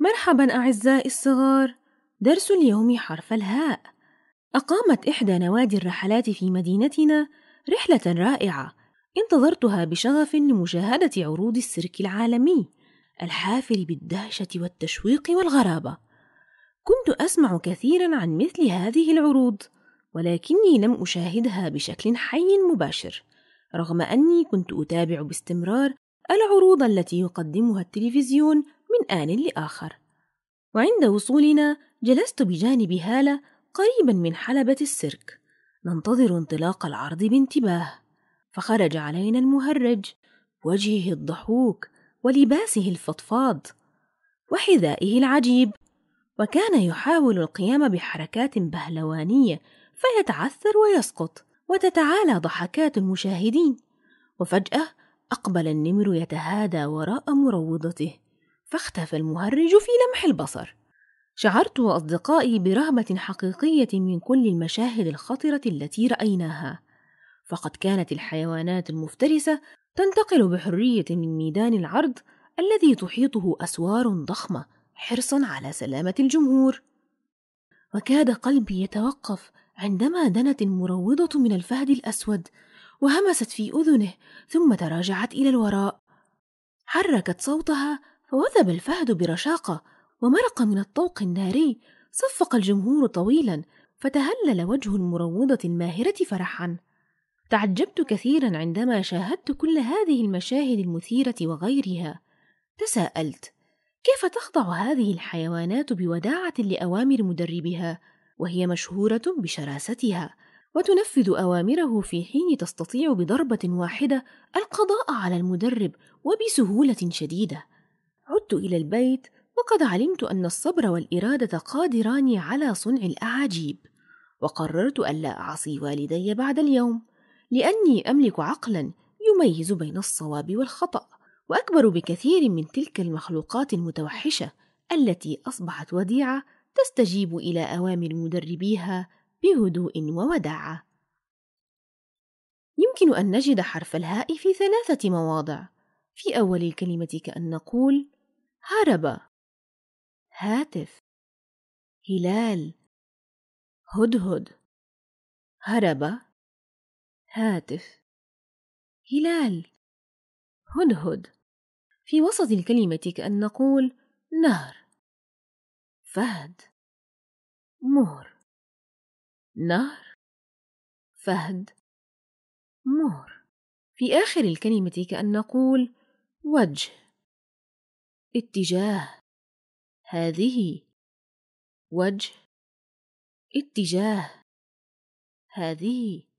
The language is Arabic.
مرحبا أعزائي الصغار درس اليوم حرف الهاء أقامت إحدى نوادي الرحلات في مدينتنا رحلة رائعة انتظرتها بشغف لمشاهدة عروض السيرك العالمي الحافل بالدهشة والتشويق والغرابة كنت أسمع كثيرا عن مثل هذه العروض ولكني لم أشاهدها بشكل حي مباشر رغم أني كنت أتابع باستمرار العروض التي يقدمها التلفزيون من آن لآخر وعند وصولنا جلست بجانب هالة قريبا من حلبة السيرك ننتظر انطلاق العرض بانتباه فخرج علينا المهرج وجهه الضحوك ولباسه الفضفاض وحذائه العجيب وكان يحاول القيام بحركات بهلوانيه فيتعثر ويسقط وتتعالى ضحكات المشاهدين وفجاه اقبل النمر يتهادى وراء مروضته فاختفى المهرج في لمح البصر شعرت واصدقائي برهبه حقيقيه من كل المشاهد الخطره التي رايناها فقد كانت الحيوانات المفترسه تنتقل بحريه من ميدان العرض الذي تحيطه اسوار ضخمه حرصا على سلامه الجمهور وكاد قلبي يتوقف عندما دنت المروضه من الفهد الاسود وهمست في اذنه ثم تراجعت الى الوراء حركت صوتها فوثب الفهد برشاقة ومرق من الطوق الناري صفق الجمهور طويلا فتهلل وجه المروضة الماهرة فرحا تعجبت كثيرا عندما شاهدت كل هذه المشاهد المثيرة وغيرها تساءلت كيف تخضع هذه الحيوانات بوداعة لأوامر مدربها وهي مشهورة بشراستها وتنفذ أوامره في حين تستطيع بضربة واحدة القضاء على المدرب وبسهولة شديدة الى البيت وقد علمت ان الصبر والاراده قادران على صنع الاعاجيب وقررت الا اعصي والدي بعد اليوم لاني املك عقلا يميز بين الصواب والخطا واكبر بكثير من تلك المخلوقات المتوحشه التي اصبحت وديعه تستجيب الى اوامر مدربيها بهدوء ووداعه يمكن ان نجد حرف الهاء في ثلاثه مواضع في اول الكلمه كان نقول هرب هاتف هلال هدهد هرب هاتف هلال هدهد في وسط الكلمة كأن نقول نهر فهد مهر نهر فهد مهر في آخر الكلمة كأن نقول وجه اتجاه هذه وجه اتجاه هذه